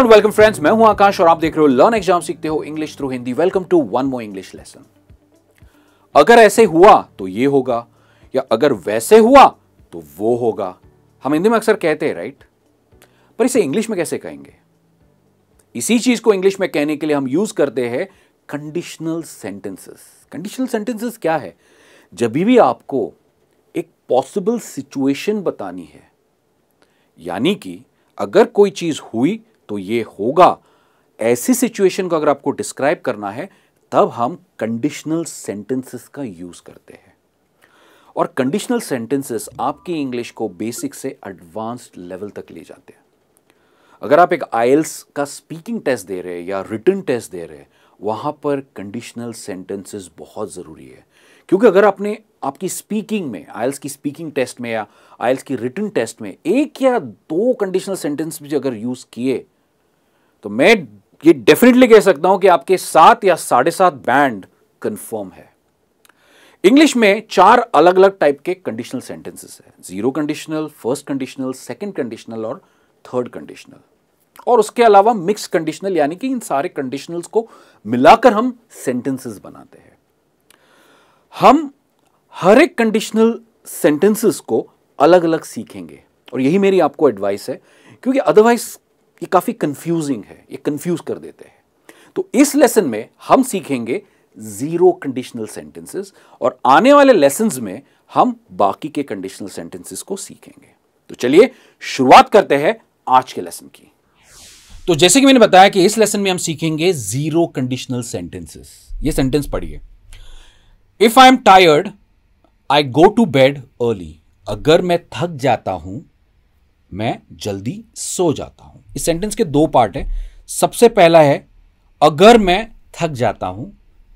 Hello and welcome friends मैं हूं आकाश और आप देख रहे हो लर्न एग्जाम सीखते हो English through Hindi welcome to one more English lesson अगर ऐसे हुआ तो ये होगा या अगर वैसे हुआ तो वो होगा हम हिंदी में अक्सर कहते हैं राइट पर इसे इंग्लिश में कैसे कहेंगे इसी चीज को इंग्लिश में कहने के लिए हम यूज करते हैं कंडीशनल सेंटेंसेस कंडीशनल सेंटेंसेस क्या है जब भी आपको एक पॉसिबल सिचुएशन बतानी है यानी कि अगर कोई चीज हुई तो ये होगा ऐसी सिचुएशन को अगर आपको डिस्क्राइब करना है तब हम कंडीशनल सेंटेंसेस का यूज़ करते हैं और कंडीशनल सेंटेंसेस आपकी इंग्लिश को बेसिक से एडवांस्ड लेवल तक ले जाते हैं अगर आप एक आयल्स का स्पीकिंग टेस्ट दे रहे हैं या रिटर्न टेस्ट दे रहे हैं वहां पर कंडीशनल सेंटेंसेस बहुत ज़रूरी है क्योंकि अगर आपने आपकी स्पीकिंग में आयल्स की स्पीकिंग टेस्ट में या आयल्स की रिटर्न टेस्ट में एक या दो कंडीशनल सेंटेंस भी अगर यूज़ किए तो मैं ये डेफिनेटली कह सकता हूं कि आपके सात या साढ़े सात बैंड कंफर्म है इंग्लिश में चार अलग अलग टाइप के कंडीशनल सेंटेंसेस है zero conditional first conditional second conditional और थर्ड कंडीशनल और उसके अलावा मिक्स कंडीशनल यानी कि इन सारे कंडीशनल्स को मिलाकर हम सेंटेंसेस बनाते हैं हम हर एक कंडीशनल सेंटेंसेस को अलग अलग सीखेंगे और यही मेरी आपको एडवाइस है क्योंकि अदरवाइज ये काफ़ी कंफ्यूजिंग है ये कंफ्यूज कर देते हैं तो इस लेसन में हम सीखेंगे ज़ीरो कंडीशनल सेंटेंसेस और आने वाले लेसन में हम बाकी के कंडीशनल सेंटेंसेस को सीखेंगे तो चलिए शुरुआत करते हैं आज के लेसन की तो जैसे कि मैंने बताया कि इस लेसन में हम सीखेंगे ज़ीरो कंडीशनल सेंटेंसेस ये सेंटेंस पढ़िए if I am tired I go to bed early अगर मैं थक जाता हूं मैं जल्दी सो जाता हूं इस सेंटेंस के दो पार्ट है सबसे पहला है अगर मैं थक जाता हूं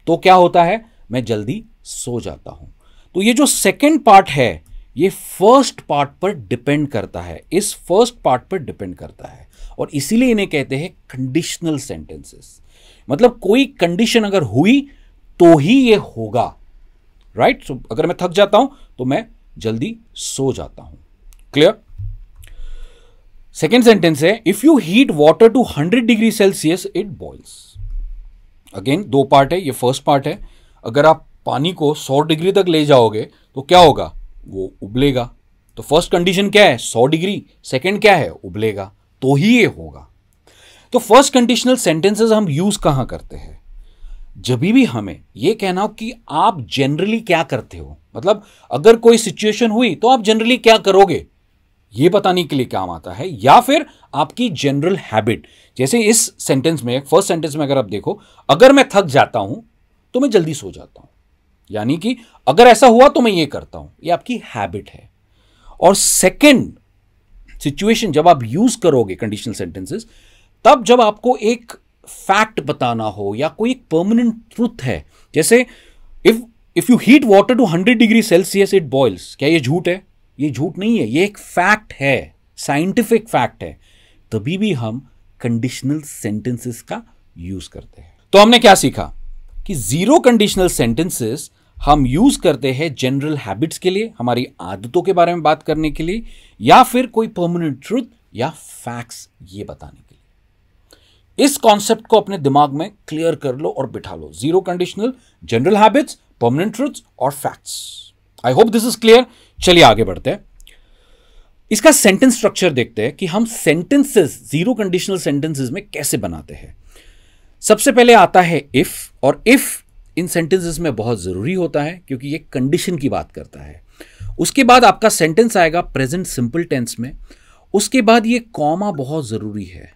तो क्या होता है मैं जल्दी सो जाता हूं तो ये जो सेकेंड पार्ट है ये फर्स्ट पार्ट पर डिपेंड करता है इस फर्स्ट पार्ट पर डिपेंड करता है और इसीलिए इन्हें कहते हैं कंडीशनल सेंटेंसेस मतलब कोई कंडीशन अगर हुई तो ही ये होगा राइट right? सो so, अगर मैं थक जाता हूं तो मैं जल्दी सो जाता हूं क्लियर सेकेंड सेंटेंस है if you heat water to hundred degree Celsius it boils again दो पार्ट है ये फर्स्ट पार्ट है अगर आप पानी को सौ डिग्री तक ले जाओगे तो क्या होगा वो उबलेगा तो फर्स्ट कंडीशन क्या है सौ डिग्री सेकेंड क्या है उबलेगा तो ही ये होगा तो फर्स्ट कंडीशनल सेंटेंसेस हम यूज कहां करते हैं जब भी हमें यह कहना हो कि आप जनरली क्या करते हो मतलब अगर कोई सिचुएशन हुई तो आप जनरली क्या करोगे ये बताने के लिए काम आता है या फिर आपकी जनरल हैबिट जैसे इस सेंटेंस में फर्स्ट सेंटेंस में अगर आप देखो अगर मैं थक जाता हूं तो मैं जल्दी सो जाता हूं यानी कि अगर ऐसा हुआ तो मैं ये करता हूं ये आपकी हैबिट है और सेकंड सिचुएशन जब आप यूज करोगे कंडीशनल सेंटेंसेस तब जब आपको एक फैक्ट बताना हो या कोई एक परमानेंट ट्रुथ है जैसे if if you heat water to hundred degree Celsius it boils क्या ये झूठ है ये झूठ नहीं है ये एक फैक्ट है साइंटिफिक फैक्ट है तभी भी हम कंडीशनल सेंटेंसेस का यूज करते हैं तो हमने क्या सीखा कि जीरो कंडीशनल सेंटेंसेस हम यूज करते हैं जनरल हैबिट्स के लिए हमारी आदतों के बारे में बात करने के लिए या फिर कोई परमानेंट ट्रुथ या फैक्ट्स ये बताने के लिए इस कॉन्सेप्ट को अपने दिमाग में क्लियर कर लो और बिठा लो zero conditional general habits permanent truths और facts I hope this is clear चलिए आगे बढ़ते हैं इसका सेंटेंस स्ट्रक्चर देखते हैं कि हम सेंटेंसेस जीरो कंडीशनल सेंटेंसेस में कैसे बनाते हैं सबसे पहले आता है इफ और इफ इन सेंटेंसेस में बहुत ज़रूरी होता है क्योंकि ये कंडीशन की बात करता है उसके बाद आपका सेंटेंस आएगा प्रेजेंट सिंपल टेंस में उसके बाद ये कॉमा बहुत ज़रूरी है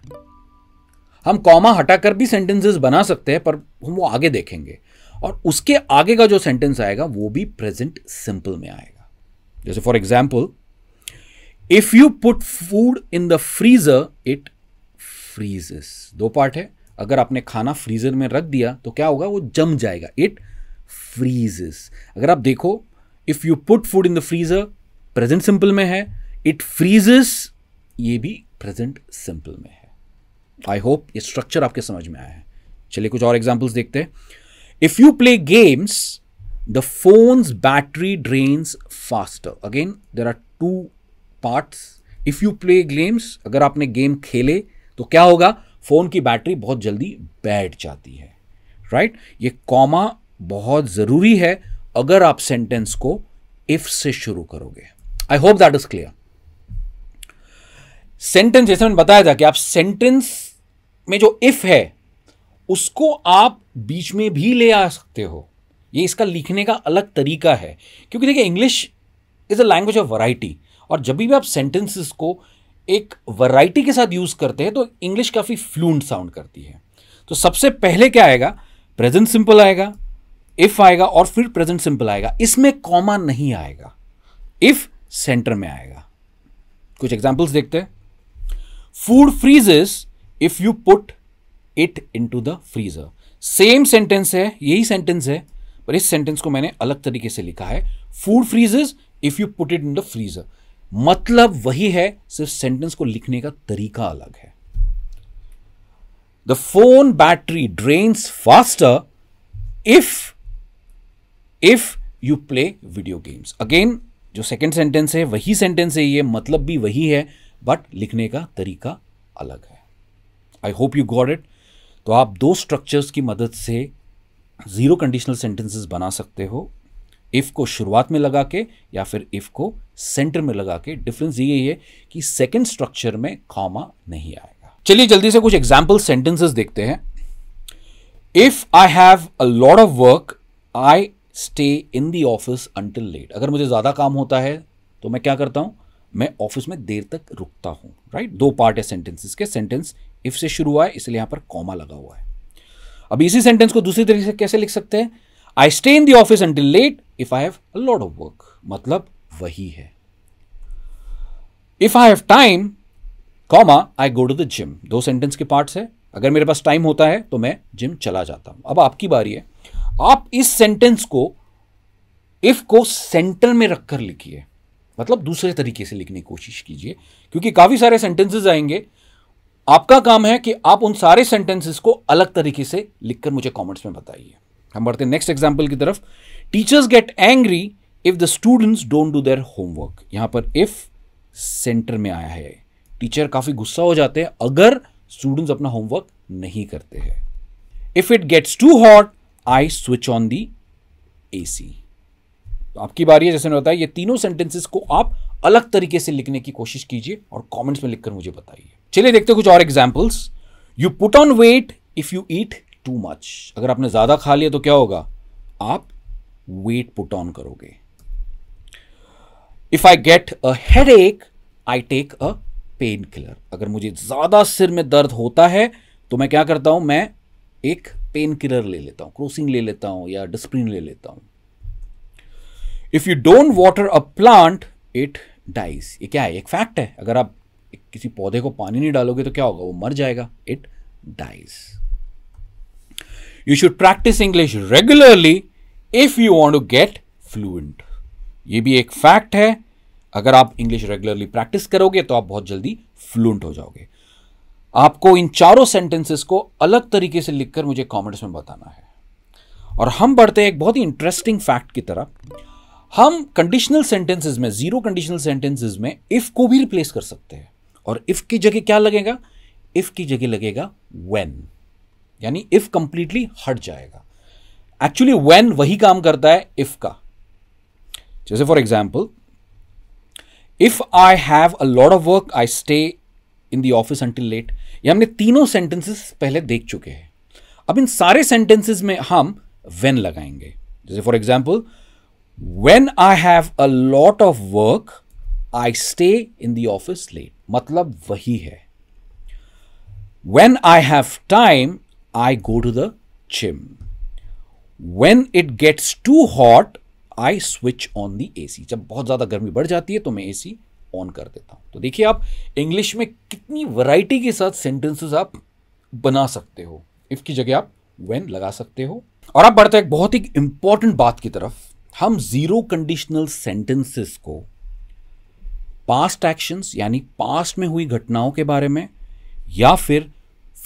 हम कॉमा हटाकर भी सेंटेंसेस बना सकते हैं पर हम वो आगे देखेंगे और उसके आगे का जो सेंटेंस आएगा वो भी प्रेजेंट सिंपल में आएगा जैसे for example if you put food in the freezer it freezes दो पार्ट है अगर आपने खाना फ्रीजर में रख दिया तो क्या होगा वो जम जाएगा इट फ्रीजेस अगर आप देखो if you put food in the freezer present simple में है इट फ्रीजेस ये भी प्रेजेंट सिंपल में है आई होप ये स्ट्रक्चर आपके समझ में आया है चलिए कुछ और एग्जाम्पल्स देखते हैं if you play games the phone's battery drains faster again there are two parts if you play games अगर आपने गेम खेले तो क्या होगा फोन की बैटरी बहुत जल्दी बैठ जाती है राइट right? ये कॉमा बहुत जरूरी है अगर आप सेंटेंस को इफ से शुरू करोगे I hope that is clear sentence जैसे मैंने बताया था कि आप सेंटेंस में जो इफ है उसको आप बीच में भी ले आ सकते हो ये इसका लिखने का अलग तरीका है क्योंकि देखिए English is a language of variety और जब भी आप सेंटेंसेस को एक वराइटी के साथ यूज़ करते हैं तो इंग्लिश काफ़ी फ्लूंट साउंड करती है तो सबसे पहले क्या आएगा प्रेजेंट सिंपल आएगा इफ़ आएगा और फिर प्रेजेंट सिंपल आएगा इसमें कॉमा नहीं आएगा इफ़ सेंटर में आएगा कुछ एग्जाम्पल्स देखते हैं food freezes if you put it to the freezer same sentence है यही सेंटेंस है पर इस सेंटेंस को मैंने अलग तरीके से लिखा है food freezes if you put it in the freezer मतलब वही है सिर्फ सेंटेंस को लिखने का तरीका अलग है the phone battery drains faster if if you play video games again जो सेकेंड सेंटेंस है वही सेंटेंस है ये मतलब भी वही है बट लिखने का तरीका अलग है I hope you got it तो आप दो स्ट्रक्चर्स की मदद से ज़ीरो कंडीशनल सेंटेंसेस बना सकते हो इफ़ को शुरुआत में लगा के या फिर इफ़ को सेंटर में लगा के डिफरेंस ये है कि सेकेंड स्ट्रक्चर में कॉमा नहीं आएगा चलिए जल्दी से कुछ एग्जाम्पल सेंटेंसेस देखते हैं if I have a lot of work I stay in the office until late अगर मुझे ज़्यादा काम होता है तो मैं क्या करता हूं मैं ऑफिस में देर तक रुकता हूं राइट दो पार्ट है सेंटेंसेस के सेंटेंस इफ से शुरू हुआ है इसलिए यहां पर कॉमा लगा हुआ है अब इसी सेंटेंस को दूसरी तरीके से कैसे लिख सकते हैं I stay in the office until late if I have lot of work मतलब वही है if I have time comma I go to the gym दो सेंटेंस के पार्ट्स है अगर मेरे पास टाइम होता है तो मैं जिम चला जाता हूं अब आपकी बारी है आप इस सेंटेंस को इफ को सेंटर में रखकर लिखिए मतलब दूसरे तरीके से लिखने की कोशिश कीजिए क्योंकि काफ़ी सारे सेंटेंसेज आएंगे आपका काम है कि आप उन सारे सेंटेंसेस को अलग तरीके से लिखकर मुझे कमेंट्स में बताइए हम बढ़ते हैं नेक्स्ट एग्जाम्पल की तरफ teachers get angry if the students don't do their homework यहां पर इफ सेंटर में आया है टीचर काफी गुस्सा हो जाते हैं अगर स्टूडेंट्स अपना होमवर्क नहीं करते हैं if it gets too hot I switch on the A C आपकी बारी है जैसे मैंने बताया ये तीनों सेंटेंसेस को आप अलग तरीके से लिखने की कोशिश कीजिए और कमेंट्स में लिखकर मुझे बताइए चलिए देखते कुछ और examples you put on weight if you eat too much अगर आपने ज्यादा खा लिया तो क्या होगा आप वेट पुट ऑन करोगे if I get a headache I take a painkiller अगर मुझे ज्यादा सिर में दर्द होता है तो मैं क्या करता हूं मैं एक पेन किलर ले लेता हूं क्रोसिंग ले लेता हूं या डिस्प्रिन ले लेता हूं if you don't water a plant it dies ये क्या है एक फैक्ट है अगर आप किसी पौधे को पानी नहीं डालोगे तो क्या होगा वो मर जाएगा it dies you should practise English regularly if you want to get fluent ये भी एक फैक्ट है अगर आप इंग्लिश रेगुलरली प्रैक्टिस करोगे तो आप बहुत जल्दी फ्लुएंट हो जाओगे आपको इन चारों सेंटेंसेस को अलग तरीके से लिखकर मुझे कमेंट्स में बताना है और हम बढ़ते हैं एक बहुत ही इंटरेस्टिंग फैक्ट की तरफ हम कंडीशनल सेंटेंसेस में जीरो कंडीशनल सेंटेंसेस में इफ को भी रिप्लेस कर सकते हैं और इफ की जगह क्या लगेगा इफ की जगह लगेगा वेन यानी इफ कंप्लीटली हट जाएगा एक्चुअली व्हेन वही काम करता है इफ का जैसे for example if I have a lot of work I stay in the office until late ये हमने तीनों सेंटेंसेस पहले देख चुके हैं अब इन सारे सेंटेंसेस में हम वेन लगाएंगे जैसे for example when I have a lot of work I stay in the office late मतलब वही है when I have time I go to the gym when it gets too hot I switch on the A C जब बहुत ज़्यादा गर्मी बढ़ जाती है तो मैं ए सी ऑन कर देता हूं तो देखिए आप इंग्लिश में कितनी वराइटी के साथ सेंटेंसेस आप बना सकते हो इफ़ की जगह आप वेन लगा सकते हो और आप बढ़ते हैं बहुत ही इंपॉर्टेंट बात की तरफ हम जीरो कंडीशनल सेंटेंसेस को पास्ट एक्शंस यानी पास्ट में हुई घटनाओं के बारे में या फिर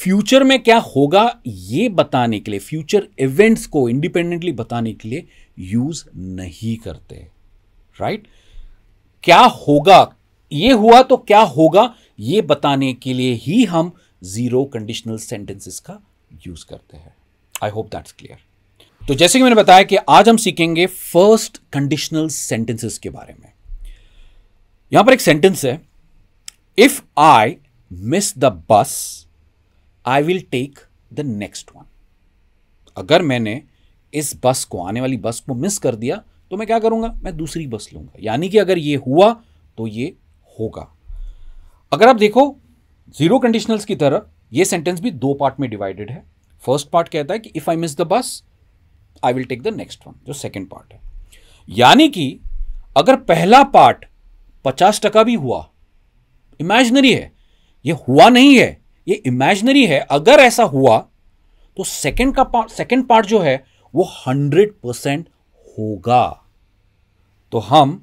फ्यूचर में क्या होगा ये बताने के लिए फ्यूचर इवेंट्स को इंडिपेंडेंटली बताने के लिए यूज नहीं करते राइट क्या होगा ये हुआ तो क्या होगा ये बताने के लिए ही हम जीरो कंडीशनल सेंटेंसेस का यूज करते हैं आई होप दैट्स क्लियर तो जैसे कि मैंने बताया कि आज हम सीखेंगे फर्स्ट कंडीशनल सेंटेंसेस के बारे में यहां पर एक सेंटेंस है if I miss the bus I will take the next one अगर मैंने इस बस को आने वाली बस को मिस कर दिया तो मैं क्या करूंगा मैं दूसरी बस लूंगा यानी कि अगर ये हुआ तो ये होगा अगर आप देखो जीरो कंडीशनल्स की तरह ये सेंटेंस भी दो पार्ट में डिवाइडेड है फर्स्ट पार्ट कहता है कि if I miss the bus I will take the next one जो सेकेंड पार्ट है यानी कि अगर पहला पार्ट पचास टका भी हुआ इमेजनरी है ये हुआ नहीं है ये इमेजनरी है अगर ऐसा हुआ तो सेकंड का पार्ट सेकंड पार्ट जो है वो हंड्रेड परसेंट होगा तो हम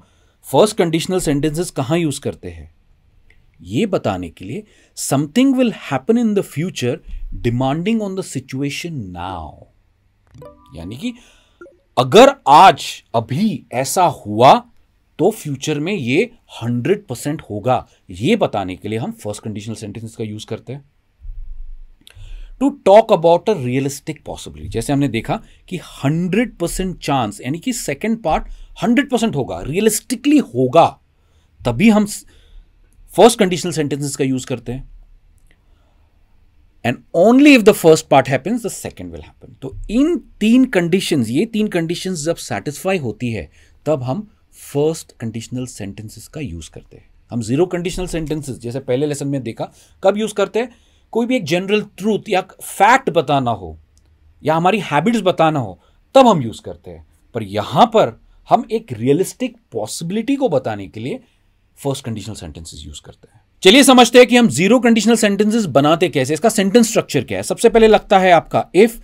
फर्स्ट कंडीशनल सेंटेंसेस कहां यूज करते हैं ये बताने के लिए something will happen in the future demanding on the situation now यानी कि अगर आज अभी ऐसा हुआ तो फ्यूचर में ये हंड्रेड परसेंट होगा ये बताने के लिए हम फर्स्ट कंडीशनल सेंटेंस का यूज करते हैं to talk about a realistic possibility जैसे हमने देखा कि हंड्रेड परसेंट चांस यानी कि सेकेंड पार्ट हंड्रेड परसेंट होगा रियलिस्टिकली होगा तभी हम फर्स्ट कंडीशनल सेंटेंसेस का यूज करते हैं and only if the first part happens the second will happen तो इन तीन कंडीशन ये तीन कंडीशन जब सेटिस्फाई होती है तब हम फर्स्ट कंडीशनल सेंटेंसेस का यूज़ करते हैं हम जीरो कंडीशनल सेंटेंसेस जैसे पहले लेसन में देखा कब यूज़ करते हैं कोई भी एक जनरल ट्रूथ या फैक्ट बताना हो या हमारी हैबिट्स बताना हो तब हम यूज़ करते हैं पर यहां पर हम एक रियलिस्टिक पॉसिबिलिटी को बताने के लिए फर्स्ट कंडीशनल सेंटेंसेस यूज़ करते हैं चलिए समझते हैं कि हम जीरो कंडीशनल सेंटेंसेस बनाते कैसे इसका सेंटेंस स्ट्रक्चर क्या है सबसे पहले लगता है आपका इफ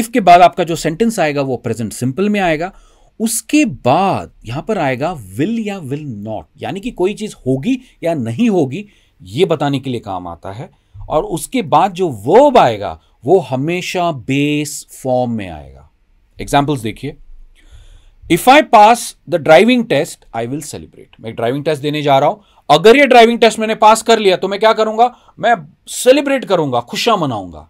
इफ के बाद आपका जो सेंटेंस आएगा वो प्रेजेंट सिंपल में आएगा उसके बाद यहां पर आएगा विल या विल नॉट यानी कि कोई चीज़ होगी या नहीं होगी ये बताने के लिए काम आता है और उसके बाद जो वर्ब आएगा वो हमेशा बेस फॉर्म में आएगा एग्जाम्पल्स देखिए if I pass the driving test I will celebrate मैं ड्राइविंग टेस्ट देने जा रहा हूं अगर ये ड्राइविंग टेस्ट मैंने पास कर लिया तो मैं क्या करूंगा मैं सेलिब्रेट करूंगा खुशियां मनाऊंगा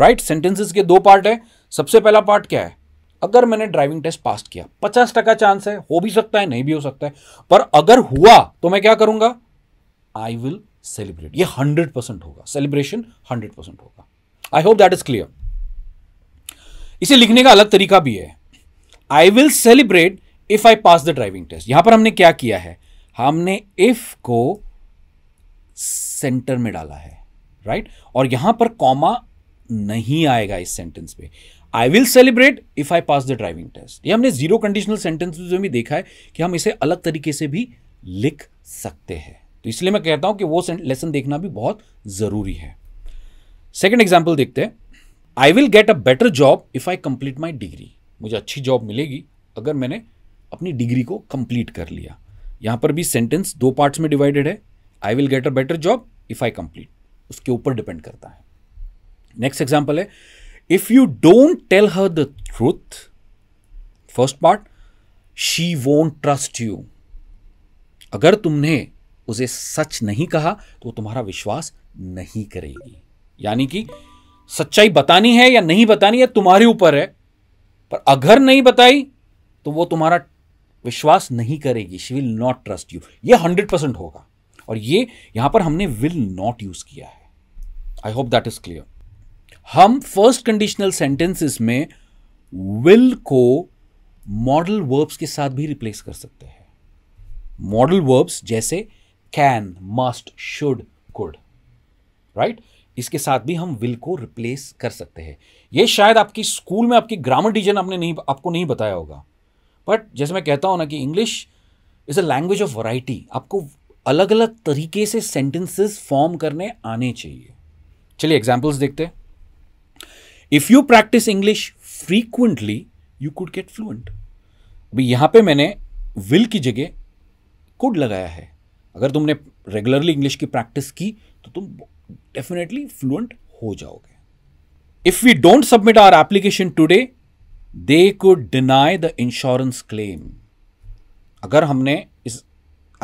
राइट right? सेंटेंसेस के दो पार्ट है सबसे पहला पार्ट क्या है अगर मैंने ड्राइविंग टेस्ट पास किया पचास टका चांस है हो भी सकता है नहीं भी हो सकता है पर अगर हुआ तो मैं क्या करूंगा आई विल सेलिब्रेट ये हंड्रेड परसेंट होगा सेलिब्रेशन हंड्रेड परसेंट होगा I hope that is clear इसे लिखने का अलग तरीका भी है I will celebrate if I pass the driving test यहां पर हमने क्या किया है हमने इफ को सेंटर में डाला है राइट right? और यहां पर कॉमा नहीं आएगा इस सेंटेंस पे I will celebrate if I pass the driving test ये हमने जीरो कंडीशनल सेंटेंस में भी देखा है कि हम इसे अलग तरीके से भी लिख सकते हैं तो इसलिए मैं कहता हूं कि वो लेसन देखना भी बहुत जरूरी है सेकेंड एग्जाम्पल देखते हैं I will get a better job if I complete my degree मुझे अच्छी जॉब मिलेगी अगर मैंने अपनी डिग्री को कंप्लीट कर लिया यहां पर भी सेंटेंस दो पार्ट्स में डिवाइडेड है I will get a better job if I complete उसके ऊपर डिपेंड करता है नेक्स्ट एग्जाम्पल है if you don't tell her the truth first part she won't trust you अगर तुमने उसे सच नहीं कहा तो तुम्हारा विश्वास नहीं करेगी यानी कि सच्चाई बतानी है या नहीं बतानी है तुम्हारे ऊपर है पर अगर नहीं बताई तो वो तुम्हारा विश्वास नहीं करेगी she will not trust you ये हंड्रेड परसेंट होगा और ये यहां पर हमने विल नॉट यूज किया है I hope that is clear हम फर्स्ट कंडीशनल सेंटेंसेस में विल को मॉडल वर्ब्स के साथ भी रिप्लेस कर सकते हैं मॉडल वर्ब्स जैसे can must should could right इसके साथ भी हम विल को रिप्लेस कर सकते हैं यह शायद आपकी स्कूल में आपकी ग्रामर टीचर आपने नहीं आपको नहीं बताया होगा बट जैसे मैं कहता हूं ना कि English is a language of variety आपको अलग अलग तरीके से सेंटेंसेस फॉर्म करने आने चाहिए चलिए एग्जाम्पल्स देखते हैं if you practise English frequently you could get fluent अभी यहां पे मैंने विल की जगह कुड लगाया है अगर तुमने रेगुलरली इंग्लिश की प्रैक्टिस की तो तुम डेफिनेटली फ्लुएंट हो जाओगे if we don't submit our application today they could deny the insurance claim अगर हमने इस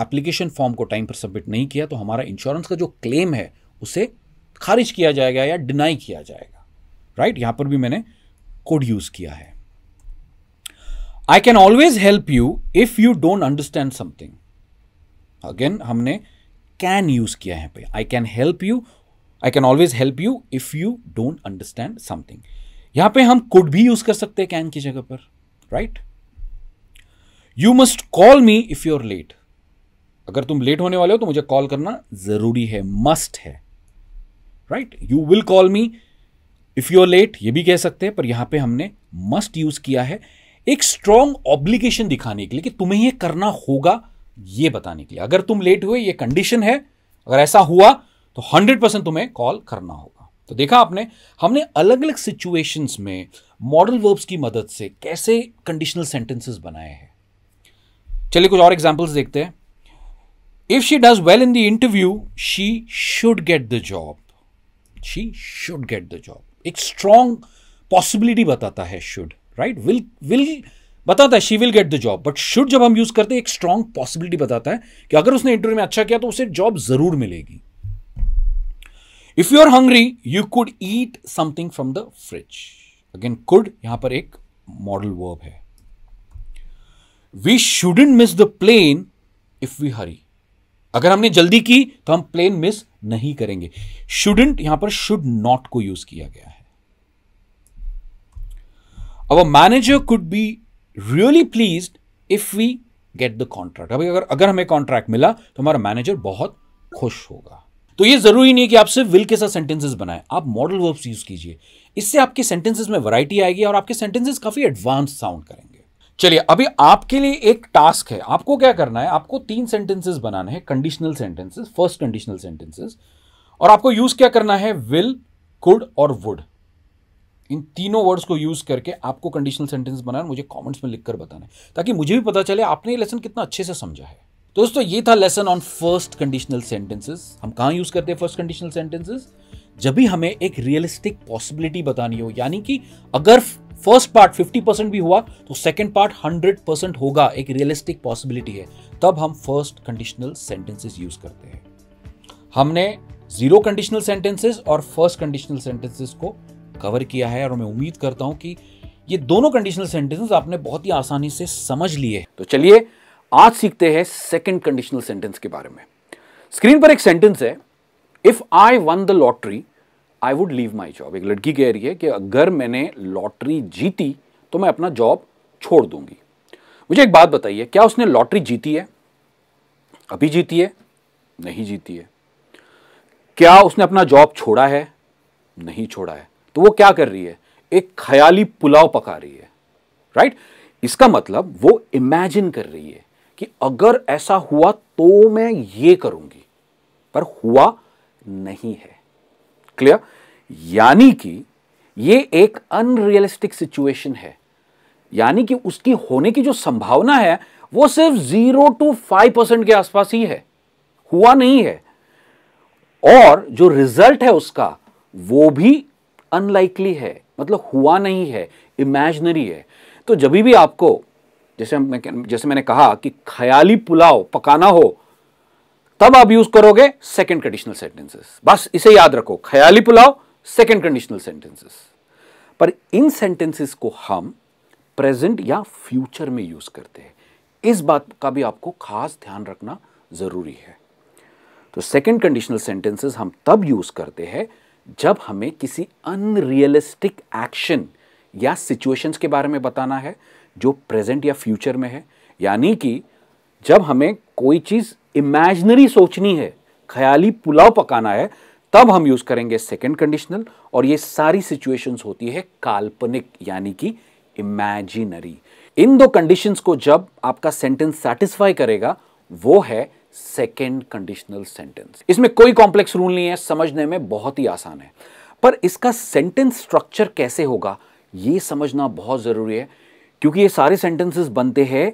एप्लीकेशन फॉर्म को टाइम पर सबमिट नहीं किया तो हमारा इंश्योरेंस का जो क्लेम है उसे खारिज किया जाएगा या डिनाई किया जाएगा राइट यहां पर भी मैंने कोड यूज किया है I can always help you if you don't understand something again हमने कैन यूज किया है I can help you I can always help you if you don't understand something यहां पे हम कुड भी यूज कर सकते हैं कैन की जगह पर right you must call me if you are late अगर तुम लेट होने वाले हो तो मुझे कॉल करना जरूरी है मस्ट है right you will call me if you are late ये भी कह सकते हैं पर यहां पे हमने मस्ट यूज़ किया है एक स्ट्रॉन्ग ऑब्लिगेशन दिखाने के लिए कि तुम्हें ये करना होगा ये बताने के लिए अगर तुम लेट हुए ये कंडीशन है अगर ऐसा हुआ तो हंड्रेड परसेंट तुम्हें कॉल करना होगा तो देखा आपने हमने अलग अलग सिचुएशंस में मॉडल वर्ब्स की मदद से कैसे कंडीशनल सेंटेंसेस बनाए हैं चलिए कुछ और एग्जाम्पल्स देखते हैं if she does well in the interview she should get the job she should get the job एक स्ट्रॉन्ग पॉसिबिलिटी बताता है शुड राइट विल विल बताता है she will get the job but should जब हम use करते हैं एक स्ट्रॉन्ग पॉसिबिलिटी बताता है कि अगर उसने इंटरव्यू में अच्छा किया तो उसे जॉब जरूर मिलेगी if you are hungry you could eat something from the fridge again could यहां पर एक मॉडल वर्ब है we shouldn't miss the plane if we hurry अगर हमने जल्दी की तो हम प्लेन मिस नहीं करेंगे शुडेंट यहां पर शुड नॉट को यूज किया गया है our manager could be really pleased if we get the contract अभी अगर अगर हमें कॉन्ट्रैक्ट मिला तो हमारा मैनेजर बहुत खुश होगा तो ये जरूरी नहीं है कि आप सिर्फ विल के साथ सेंटेंसेस बनाएं आप मॉडल वर्ब्स यूज कीजिए इससे आपके सेंटेंसेस में वैरायटी आएगी और आपके सेंटेंसेस काफी एडवांस साउंड करेंगे चलिए अभी आपके लिए एक टास्क है आपको क्या करना है आपको तीन सेंटेंसेस बनाने हैं conditional sentences first conditional sentences और आपको यूज क्या करना है विल कुड और वुड इन तीनों वर्ड्स को यूज़ करके आपको कंडीशनल सेंटेंस बनाना मुझे कमेंट्स में लिखकर बताना है ताकि मुझे भी पता चले आपने ये लेसन कितना अच्छे से समझा है तो दोस्तों ये था lesson on first conditional sentences हम कहाँ यूज़ करते हैं फर्स्ट कंडीशनल सेंटेंसेस जब भी हमें एक रियलिस्टिक पॉसिबिलिटी बतानी हो यानी कि अगर फर्स्ट पार्ट 50 परसेंट भी हुआ तो सेकेंड पार्ट 100 परसेंट होगा एक रियलिस्टिक पॉसिबिलिटी है तब हम फर्स्ट कंडीशनल सेंटेंसेस यूज करते हैं हमने जीरो कंडीशनल सेंटेंसेस और फर्स्ट कंडीशनल सेंटेंसेस को कवर किया है और मैं उम्मीद करता हूं कि ये दोनों कंडीशनल सेंटेंसेस आपने बहुत ही आसानी से समझ लिए तो चलिए आज सीखते हैं सेकंड कंडीशनल सेंटेंस के बारे में स्क्रीन पर एक सेंटेंस है if I won the lottery I would leave my job एक लड़की कह रही है कि अगर मैंने लॉटरी जीती तो मैं अपना जॉब छोड़ दूंगी मुझे एक बात बताइए क्या उसने लॉटरी जीती है अभी जीती है नहीं जीती है क्या उसने अपना जॉब छोड़ा है नहीं छोड़ा है तो वो क्या कर रही है एक ख्याली पुलाव पका रही है राइट इसका मतलब वो इमेजिन कर रही है कि अगर ऐसा हुआ तो मैं ये करूंगी पर हुआ नहीं है क्लियर यानी कि ये एक अनरियलिस्टिक सिचुएशन है यानी कि उसकी होने की जो संभावना है वो सिर्फ जीरो टू फाइव परसेंट के आसपास ही है हुआ नहीं है और जो रिजल्ट है उसका वो भी अनलाइकली है मतलब हुआ नहीं है इमेजनरी है तो जब भी आपको जैसे मैं जैसे मैंने कहा कि ख्याली पुलाव पकाना हो तब आप यूज करोगे सेकंड कंडीशनल सेंटेंसेस बस इसे याद रखो ख्याली पुलाव सेकंड कंडीशनल सेंटेंसेस पर इन सेंटेंसेस को हम प्रेजेंट या फ्यूचर में यूज करते हैं इस बात का भी आपको खास ध्यान रखना जरूरी है तो सेकंड कंडीशनल सेंटेंसेस हम तब यूज करते हैं जब हमें किसी अनरियलिस्टिक एक्शन या सिचुएशंस के बारे में बताना है जो प्रेजेंट या फ्यूचर में है यानी कि जब हमें कोई चीज़ इमेजनरी सोचनी है ख्याली पुलाव पकाना है तब हम यूज़ करेंगे सेकेंड कंडीशनल और ये सारी सिचुएशंस होती है काल्पनिक यानी कि इमेजिनरी इन दो कंडीशंस को जब आपका सेंटेंस सेटिस्फाई करेगा वो है सेकेंड कंडीशनल सेंटेंस इसमें कोई कॉम्प्लेक्स रूल नहीं है समझने में बहुत ही आसान है पर इसका सेंटेंस स्ट्रक्चर कैसे होगा ये समझना बहुत ज़रूरी है क्योंकि ये सारे सेंटेंसेस बनते हैं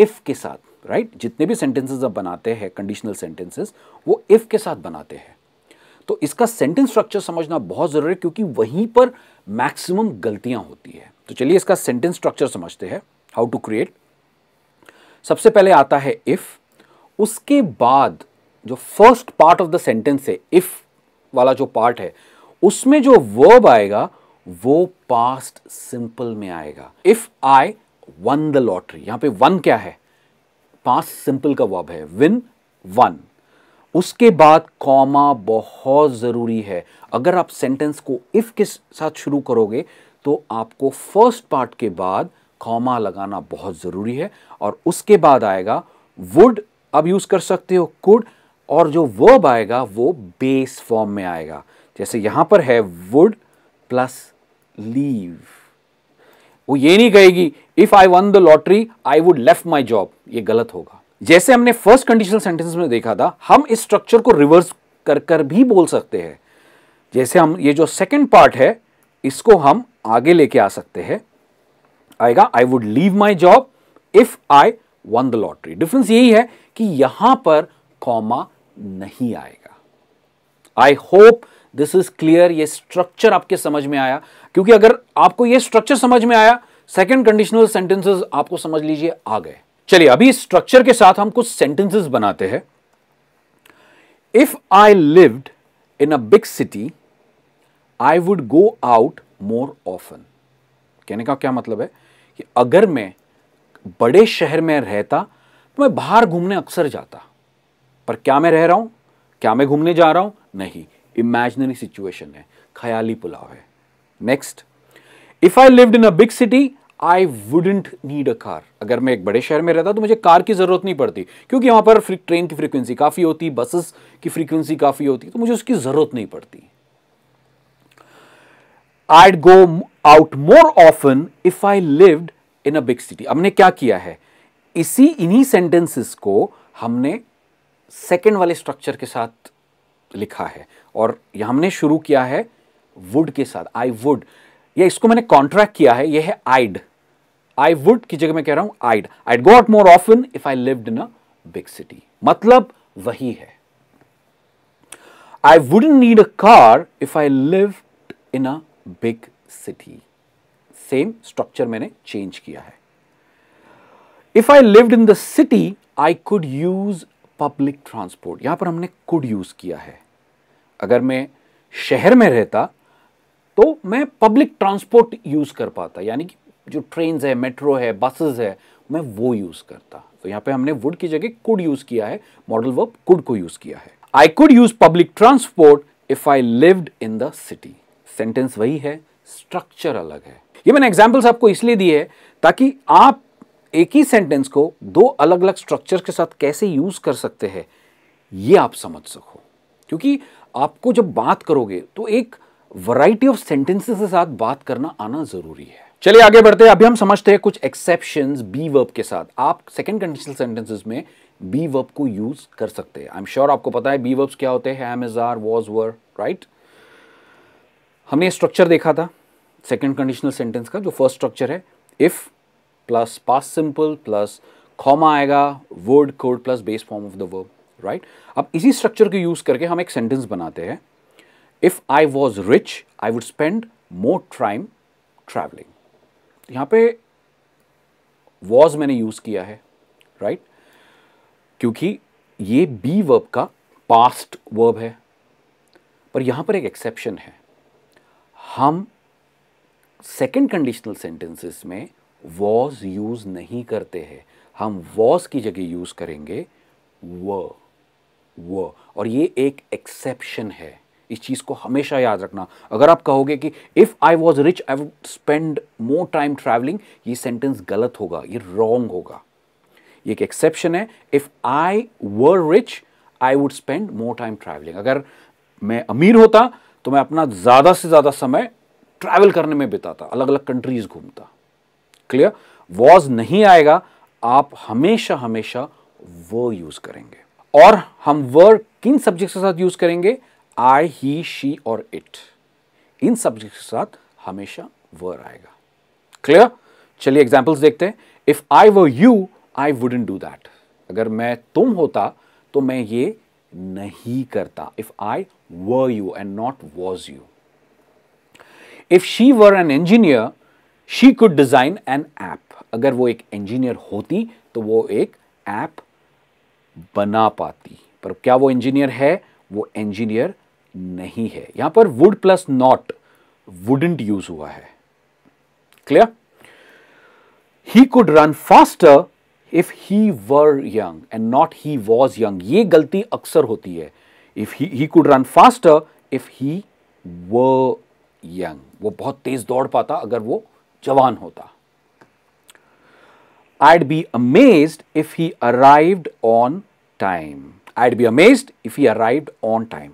इफ़ के साथ राइट right? जितने भी सेंटेंसेस आप बनाते हैं कंडीशनल सेंटेंसेस वो इफ़ के साथ बनाते हैं तो इसका सेंटेंस स्ट्रक्चर समझना बहुत ज़रूरी है क्योंकि वहीं पर मैक्सिमम गलतियां होती है तो चलिए इसका सेंटेंस स्ट्रक्चर समझते हैं हाउ टू क्रिएट सबसे पहले आता है इफ़ उसके बाद जो first part of the sentence है इफ वाला जो पार्ट है उसमें जो वर्ब आएगा वो पास्ट सिंपल में आएगा if I won the lottery यहां पे वन क्या है पास्ट सिंपल का वर्ब है विन वन उसके बाद कॉमा बहुत ज़रूरी है अगर आप सेंटेंस को इफ़ के साथ शुरू करोगे तो आपको फर्स्ट पार्ट के बाद कॉमा लगाना बहुत ज़रूरी है और उसके बाद आएगा वुड अब यूज़ कर सकते हो कुड और जो वर्ब आएगा वो बेस फॉर्म में आएगा जैसे यहां पर है वुड प्लस लीव वो ये नहीं कहेगी if I won the lottery I would left my job ये गलत होगा जैसे हमने फर्स्ट कंडीशनल सेंटेंस में देखा था हम इस स्ट्रक्चर को रिवर्स कर कर भी बोल सकते हैं जैसे हम ये जो सेकंड पार्ट है इसको हम आगे लेके आ सकते हैं आएगा I would leave my job if I won the lottery difference यही है कि यहां पर कॉमा नहीं आएगा I hope this is clear ये स्ट्रक्चर आपके समझ में आया क्योंकि अगर आपको ये स्ट्रक्चर समझ में आया सेकंड कंडीशनल सेंटेंसेस आपको समझ लीजिए आ गए चलिए अभी स्ट्रक्चर के साथ हम कुछ सेंटेंसेस बनाते हैं if I lived in a big city I would go out more often कहने का क्या मतलब है कि अगर मैं बड़े शहर में रहता तो मैं बाहर घूमने अक्सर जाता पर क्या मैं रह रहा हूं क्या मैं घूमने जा रहा हूं नहीं इमेजनरी सिचुएशन है ख्याली पुलाव है next if I lived in a big city I wouldn't need a car अगर मैं एक बड़े शहर में रहता तो मुझे कार की ज़रूरत नहीं पड़ती क्योंकि वहां पर ट्रेन की फ्रीक्वेंसी काफ़ी होती बसेस की फ्रीक्वेंसी काफ़ी होती तो मुझे उसकी ज़रूरत नहीं पड़ती I'd go out more often if I lived in a big city हमने क्या किया है इसी इन्हीं सेंटेंसेस को हमने सेकेंड वाले स्ट्रक्चर के साथ लिखा है और हमने शुरू किया है वुड के साथ आई वुड या इसको मैंने कॉन्ट्रैक्ट किया है यह है आइड आई वुड की जगह मैं कह रहा हूं I'd I'd go out more often if I lived in a big city मतलब वही है I would need a car if I live in a big city same structure मैंने चेंज किया है if I lived in the city I could use public transport यहां पर हमने could use किया है अगर मैं शहर में रहता तो मैं पब्लिक ट्रांसपोर्ट यूज कर पाता यानी कि जो ट्रेन है मेट्रो है बसेस है मैं वो यूज करता तो यहां पे हमने वुड की जगह कुड यूज किया है मॉडल वर्ब कुड को यूज किया है I could use public transport if I lived in the city sentence वही है स्ट्रक्चर अलग है ये मैंने एग्जाम्पल्स आपको इसलिए दिए है ताकि आप एक ही सेंटेंस को दो अलग अलग स्ट्रक्चर के साथ कैसे यूज़ कर सकते हैं ये आप समझ सको क्योंकि आपको जब बात करोगे तो एक वैरायटी ऑफ सेंटेंसेस के साथ बात करना आना ज़रूरी है चलिए आगे बढ़ते हैं अभी हम समझते हैं कुछ एक्सेप्शन बी वर्ब के साथ आप सेकेंड कंडीशनल सेंटेंसेज में बी वर्ब को यूज कर सकते हैं आई एम श्योर आपको पता है बी वर्ब्स क्या होते हैं आर वॉज वर राइट हमने स्ट्रक्चर देखा था सेकेंड कंडीशनल सेंटेंस का जो फर्स्ट स्ट्रक्चर है if plus past simple plus comma आएगा would could plus base form of the verb right अब इसी स्ट्रक्चर को यूज़ करके हम एक सेंटेंस बनाते हैं if I was rich I would spend more time travelling यहां पे वॉज मैंने यूज़ किया है राइट right? क्योंकि ये बी वर्ब का पास्ट वर्ब है पर यहां पर एक एक्सेप्शन है हम सेकेंड कंडीशनल सेंटेंसेस में वॉज यूज़ नहीं करते हैं हम वॉज की जगह यूज़ करेंगे व व और ये एक एक्सेप्शन है इस चीज़ को हमेशा याद रखना अगर आप कहोगे कि if I was rich I would spend more time travelling ये सेंटेंस गलत होगा ये रॉन्ग होगा ये एक एक्सेप्शन है if I were rich I would spend more time travelling अगर मैं अमीर होता तो मैं अपना ज़्यादा से ज़्यादा समय ट्रैवल करने में बिताता अलग अलग कंट्रीज़ घूमता क्लियर वॉज नहीं आएगा आप हमेशा हमेशा वो यूज करेंगे और हम वर्ड किन सब्जेक्ट के साथ यूज करेंगे आई ही शी और इट इन सब्जेक्ट के साथ हमेशा वर आएगा क्लियर चलिए एग्जाम्पल्स देखते हैं if I were you I wouldn't do that अगर मैं तुम होता तो मैं ये नहीं करता if I were you and not was you if she were an engineer she could design an app अगर वो एक इंजीनियर होती तो वो एक ऐप बना पाती पर क्या वो इंजीनियर है वो इंजीनियर नहीं है यहां पर would plus not wouldn't use हुआ है clear he could run faster if he were young and not he was young ये गलती अक्सर होती है if he could run faster if he were young वो बहुत तेज दौड़ पाता अगर वो जवान होता I'd be amazed if he arrived on time I'd be amazed if he arrived on time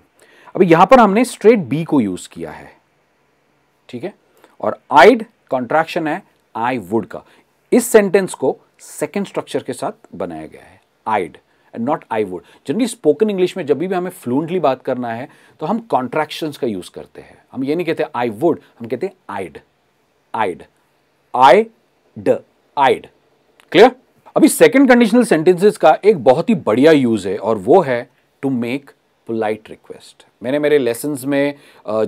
अभी यहां पर हमने स्ट्रेट बी को यूज किया है ठीक है और आइड कॉन्ट्रैक्शन है आई वुड का इस सेंटेंस को सेकेंड स्ट्रक्चर के साथ बनाया गया है I'd and not I would generally spoken English में जब भी हमें फ्लूंटली बात करना है तो हम कॉन्ट्रैक्शन का यूज करते हैं हम ये नहीं कहते आई वुड हम कहते हैं आइड I'd I'd I'd clear अभी सेकेंड कंडीशनल सेंटेंसेस का एक बहुत ही बढ़िया यूज है और वो है टू मेक पोलाइट रिक्वेस्ट मैंने मेरे लेसन में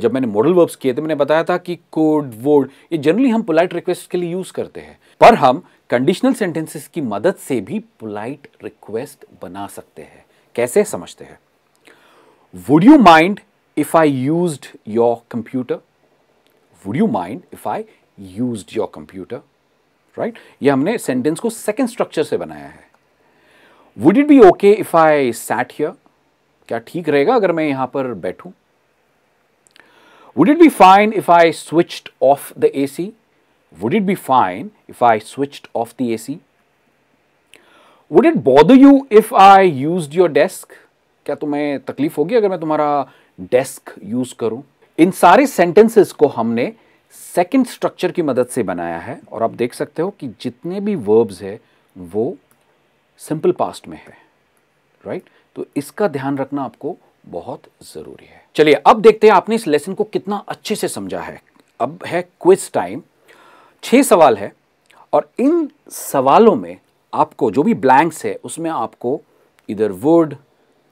जब मैंने मॉडल वर्ब्स किए थे मैंने बताया था कि कोड वोड ये जनरली हम पोलाइट रिक्वेस्ट के लिए यूज करते हैं पर हम कंडीशनल सेंटेंसेस की मदद से भी पोलाइट रिक्वेस्ट बना सकते हैं कैसे समझते हैं would you mind if I use your computer would you mind if I use your computer right ये हमने सेंटेंस को सेकेंड स्ट्रक्चर से बनाया है would it be okay if I sat here क्या ठीक रहेगा अगर मैं यहां पर बैठू would it be fine if I switched off the A C would it be fine if I switched off the A C would it bother you if I use your desk क्या तुम्हें तकलीफ होगी अगर मैं तुम्हारा desk use करूं इन सारे sentences को हमने सेकंड स्ट्रक्चर की मदद से बनाया है और आप देख सकते हो कि जितने भी वर्ब्स है वो सिंपल पास्ट में है राइट right? तो इसका ध्यान रखना आपको बहुत ज़रूरी है चलिए अब देखते हैं आपने इस लेसन को कितना अच्छे से समझा है अब है क्विज टाइम छह सवाल है और इन सवालों में आपको जो भी ब्लैंक्स है उसमें आपको इधर वुड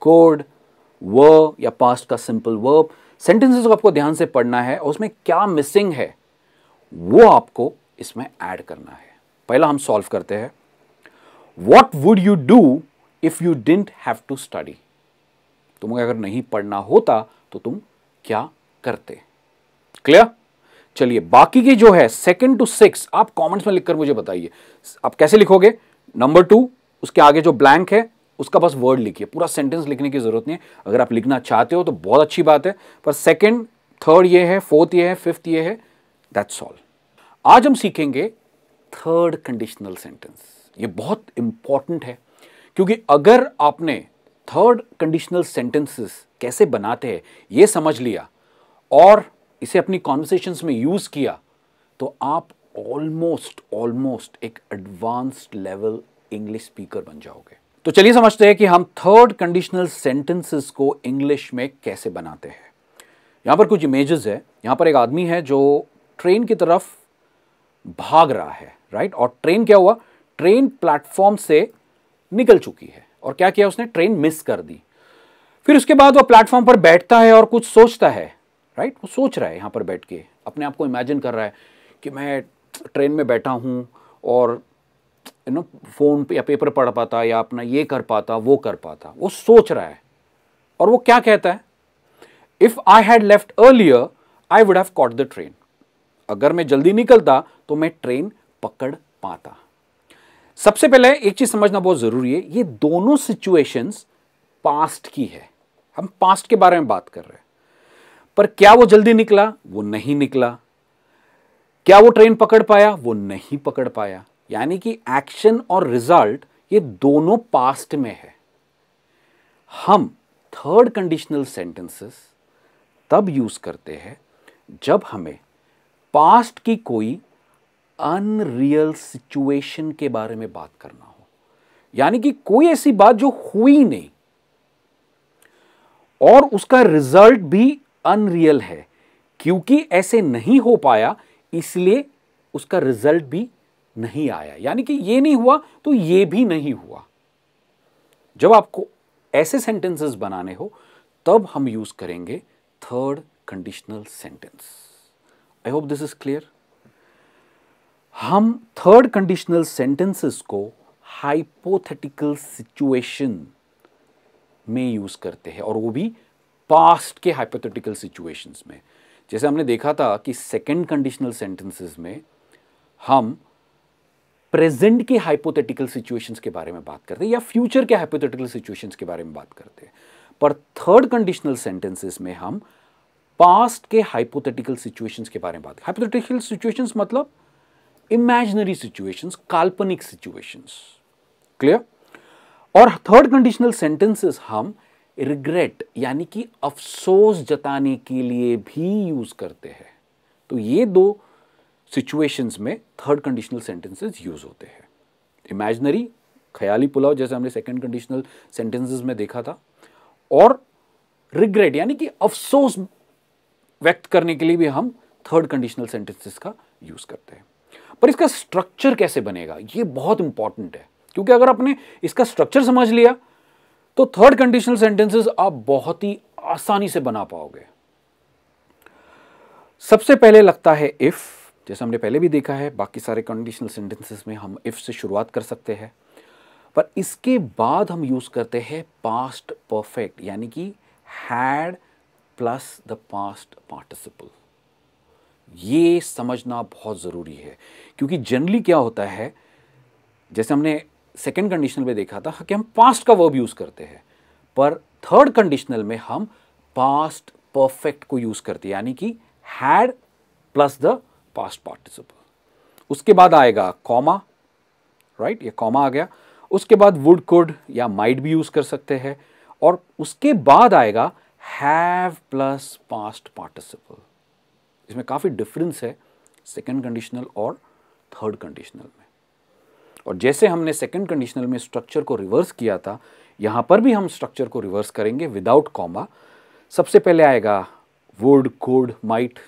कोड व या पास्ट का सिंपल वर्ब सेंटेंसेस को आपको ध्यान से पढ़ना है और उसमें क्या मिसिंग है वो आपको इसमें ऐड करना है पहला हम सॉल्व करते हैं what would you do if you didn't have to study तुम्हें अगर नहीं पढ़ना होता तो तुम क्या करते क्लियर चलिए बाकी की जो है सेकंड टू सिक्स आप कमेंट्स में लिखकर मुझे बताइए आप कैसे लिखोगे नंबर टू उसके आगे जो ब्लैंक है उसका बस वर्ड लिखिए पूरा सेंटेंस लिखने की ज़रूरत नहीं है अगर आप लिखना चाहते हो तो बहुत अच्छी बात है पर सेकेंड थर्ड ये है फोर्थ ये है फिफ्थ ये है दैट्स ऑल आज हम सीखेंगे थर्ड कंडीशनल सेंटेंस ये बहुत इंपॉर्टेंट है क्योंकि अगर आपने थर्ड कंडीशनल सेंटेंसेस कैसे बनाते हैं ये समझ लिया और इसे अपनी कॉन्वर्सेशंस में यूज़ किया तो आप ऑलमोस्ट ऑलमोस्ट एक एडवांस्ड लेवल इंग्लिश स्पीकर बन जाओगे तो चलिए समझते हैं कि हम थर्ड कंडीशनल सेंटेंसेस को इंग्लिश में कैसे बनाते हैं यहाँ पर कुछ इमेजेस है यहाँ पर एक आदमी है जो ट्रेन की तरफ भाग रहा है राइट और ट्रेन क्या हुआ ट्रेन प्लेटफॉर्म से निकल चुकी है और क्या किया उसने ट्रेन मिस कर दी फिर उसके बाद वह प्लेटफॉर्म पर बैठता है और कुछ सोचता है राइट वो सोच रहा है यहाँ पर बैठ के अपने आप को इमेजिन कर रहा है कि मैं ट्रेन में बैठा हूं और यू नो फ़ोन या पेपर पढ़ पाता या अपना ये कर पाता वो कर पाता वो सोच रहा है और वो क्या कहता है if I had left earlier I would have caught the train अगर मैं जल्दी निकलता तो मैं ट्रेन पकड़ पाता सबसे पहले एक चीज़ समझना बहुत ज़रूरी है ये दोनों सिचुएशंस पास्ट की है हम पास्ट के बारे में बात कर रहे हैं पर क्या वो जल्दी निकला वो नहीं निकला क्या वो ट्रेन पकड़ पाया वो नहीं पकड़ पाया यानी कि एक्शन और रिजल्ट ये दोनों पास्ट में है हम थर्ड कंडीशनल सेंटेंसेस तब यूज़ करते हैं जब हमें पास्ट की कोई अनरियल सिचुएशन के बारे में बात करना हो यानी कि कोई ऐसी बात जो हुई नहीं और उसका रिजल्ट भी अनरियल है क्योंकि ऐसे नहीं हो पाया इसलिए उसका रिजल्ट भी नहीं आया यानी कि ये नहीं हुआ तो ये भी नहीं हुआ जब आपको ऐसे सेंटेंसेस बनाने हो तब हम यूज करेंगे third conditional sentence I hope this is clear हम थर्ड कंडीशनल सेंटेंसेस को हाइपोथेटिकल सिचुएशन में यूज करते हैं और वो भी पास्ट के हाइपोथेटिकल सिचुएशंस में जैसे हमने देखा था कि सेकंड कंडीशनल सेंटेंसेस में हम प्रेजेंट की हाइपोथेटिकल सिचुएशंस के बारे में बात करते हैं या फ्यूचर के हाइपोथेटिकल सिचुएशंस के बारे में बात करते हैं पर थर्ड कंडीशनल सेंटेंसेस में हम पास्ट के हाइपोथेटिकल सिचुएशंस के बारे में बात हाइपोथेटिकल सिचुएशंस मतलब इमेजिनरी सिचुएशंस काल्पनिक सिचुएशंस क्लियर और थर्ड कंडीशनल सेंटेंसेस हम रिग्रेट यानी कि अफसोस जताने के लिए भी यूज करते हैं तो ये दो सिचुएशंस में थर्ड कंडीशनल सेंटेंसेस यूज होते हैं इमेजनरी ख्याली पुलाव जैसे हमने सेकंड कंडीशनल सेंटेंसेस में देखा था और रिग्रेट यानी कि अफसोस व्यक्त करने के लिए भी हम थर्ड कंडीशनल सेंटेंसेस का यूज करते हैं पर इसका स्ट्रक्चर कैसे बनेगा ये बहुत इंपॉर्टेंट है क्योंकि अगर आपने इसका स्ट्रक्चर समझ लिया तो थर्ड कंडीशनल सेंटेंसेस आप बहुत ही आसानी से बना पाओगे सबसे पहले लगता है इफ़ जैसा हमने पहले भी देखा है बाकी सारे कंडीशनल सेंटेंसेस में हम इफ़ से शुरुआत कर सकते हैं पर इसके बाद हम यूज़ करते हैं पास्ट परफेक्ट यानी कि had plus the past participle ये समझना बहुत ज़रूरी है क्योंकि जनरली क्या होता है जैसे हमने सेकेंड कंडीशनल में देखा था कि हम पास्ट का वर्ब यूज़ करते हैं पर थर्ड कंडीशनल में हम पास्ट परफेक्ट को यूज़ करते हैं यानी कि had plus the past participle उसके बाद आएगा कॉमा राइट right? ये कॉमा आ गया उसके बाद वुड कुड या माइट भी यूज कर सकते हैं और उसके बाद आएगा हैव प्लस पास्ट पार्टिसिपल इसमें काफ़ी डिफरेंस है सेकेंड कंडीशनल और थर्ड कंडीशनल में और जैसे हमने सेकेंड कंडीशनल में स्ट्रक्चर को रिवर्स किया था यहां पर भी हम स्ट्रक्चर को रिवर्स करेंगे विदाउट कॉमा सबसे पहले आएगा वुड कोड माइट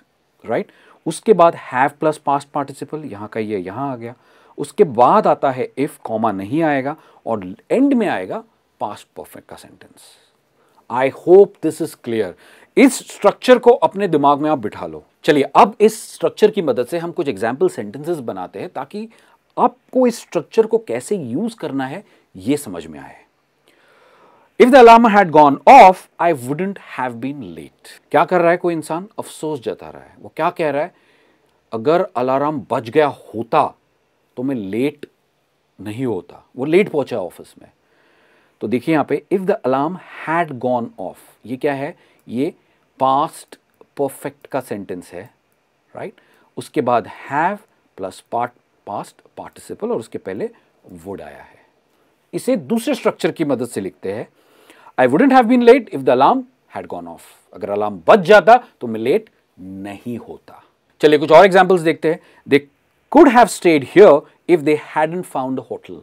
राइट उसके बाद हैव प्लस पास्ट पार्टिसिपल यहाँ का ये यहाँ आ गया उसके बाद आता है इफ़ कॉमा नहीं आएगा और एंड में आएगा पास्ट परफेक्ट का sentence I hope this is clear इस स्ट्रक्चर को अपने दिमाग में आप बिठा लो चलिए अब इस स्ट्रक्चर की मदद से हम कुछ एग्जाम्पल सेंटेंसेस बनाते हैं ताकि आपको इस स्ट्रक्चर को कैसे यूज़ करना है ये समझ में आए if the alarm had gone off I wouldn't have been late क्या कर रहा है कोई इंसान अफसोस जता रहा है वो क्या कह रहा है अगर अलार्म बज गया होता तो मैं लेट नहीं होता वो लेट पहुंचा ऑफिस में तो देखिए यहां पे if the alarm had gone off ये क्या है ये पास्ट परफेक्ट का सेंटेंस है राइट right? उसके बाद have plus part past participle और उसके पहले वुड आया है इसे दूसरे स्ट्रक्चर की मदद से लिखते हैं I wouldn't have been late if the alarm had gone off अगर अलार्म बच जाता तो मैं लेट नहीं होता चलिए कुछ और एग्जाम्पल्स देखते हैं they could have stayed here if they had and found hotel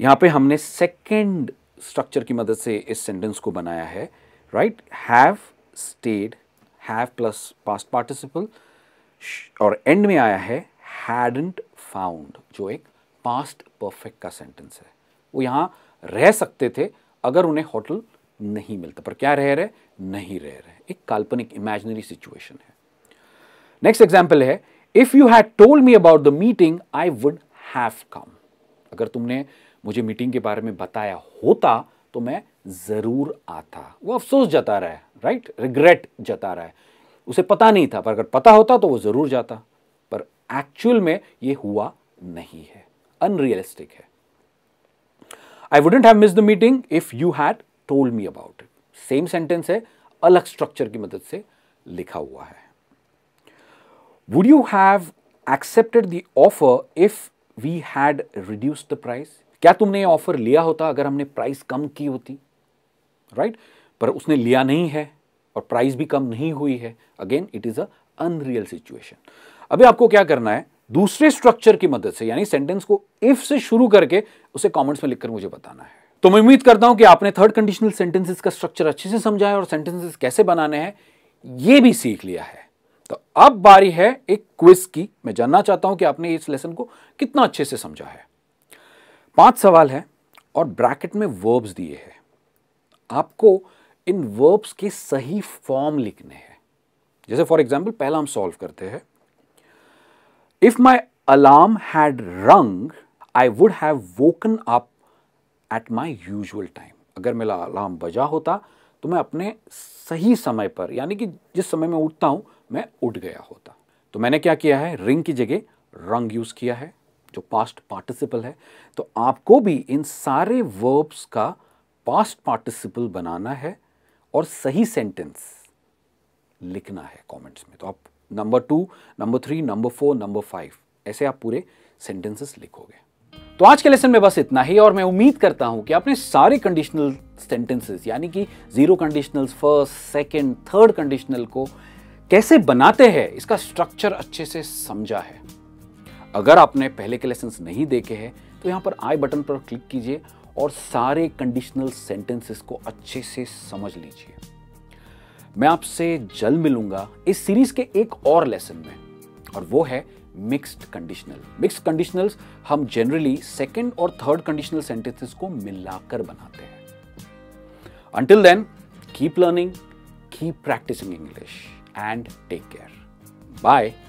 यहां पे हमने सेकेंड स्ट्रक्चर की मदद से इस सेंटेंस को बनाया है right have stayed have plus past participle और एंड में आया है हैड एंड फाउंड जो एक पास्ट परफेक्ट का सेंटेंस है वो यहां रह सकते थे अगर उन्हें होटल नहीं मिलता पर क्या रह रहे नहीं रह रहे एक काल्पनिक इमेजनरी सिचुएशन है नेक्स्ट एग्जाम्पल है if you had told me about the meeting I would have come अगर तुमने मुझे मीटिंग के बारे में बताया होता तो मैं ज़रूर आता वो अफसोस जता रहा है राइट रिग्रेट जता रहा है उसे पता नहीं था पर अगर पता होता तो वो ज़रूर जाता पर एक्चुअल में ये हुआ नहीं है अनरियलिस्टिक है I wouldn't have miss the meeting if you had told me about it same sentence है अलग स्ट्रक्चर की मदद से लिखा हुआ है would you have accepted the offer if we had reduce the price क्या तुमने ये ऑफर लिया होता अगर हमने प्राइस कम की होती राइट right? पर उसने लिया नहीं है और प्राइस भी कम नहीं हुई है again it is a unreal situation अभी आपको क्या करना है दूसरे स्ट्रक्चर की मदद से यानी सेंटेंस को इफ से शुरू करके उसे कमेंट्स में लिखकर मुझे बताना है तो मैं उम्मीद करता हूं कि आपने थर्ड कंडीशनल सेंटेंसेस का स्ट्रक्चर अच्छे से समझा है और सेंटेंसेस कैसे बनाने हैं ये भी सीख लिया है तो अब बारी है एक क्विज की मैं जानना चाहता हूं कि आपने इस लेसन को कितना अच्छे से समझा है पांच सवाल है और ब्रैकेट में वर्ब्स दिए हैं आपको इन वर्ब्स के सही फॉर्म लिखने हैं जैसे फॉर एग्जाम्पल पहला हम सॉल्व करते हैं if my alarm had rang I would have woken up at my usual time अगर मेरा अलार्म बजा होता तो मैं अपने सही समय पर यानी कि जिस समय मैं उठता हूँ मैं उठ गया होता तो मैंने क्या किया है रिंग की जगह रंग यूज़ किया है जो पास्ट पार्टिसिपल है तो आपको भी इन सारे वर्ब्स का पास्ट पार्टिसिपल बनाना है और सही सेंटेंस लिखना है कमेंट्स में तो आप number two number three number four number five ऐसे आप पूरे सेंटेंसेस लिखोगे तो आज के लेसन में बस इतना ही और मैं उम्मीद करता हूं कि आपने सारे कंडीशनल सेंटेंसेस यानी कि zero conditional first second third conditional को कैसे बनाते हैं इसका स्ट्रक्चर अच्छे से समझा है अगर आपने पहले के लेसन नहीं देखे हैं तो यहां पर आई बटन पर क्लिक कीजिए और सारे कंडीशनल सेंटेंसेस को अच्छे से समझ लीजिए मैं आपसे जल मिलूंगा इस सीरीज के एक और लेसन में और वो है मिक्स्ड कंडीशनल मिक्स्ड कंडीशनल्स हम जनरली सेकेंड और थर्ड कंडीशनल सेंटेंसेस को मिलाकर बनाते हैं until then keep learning keep practising English and take care bye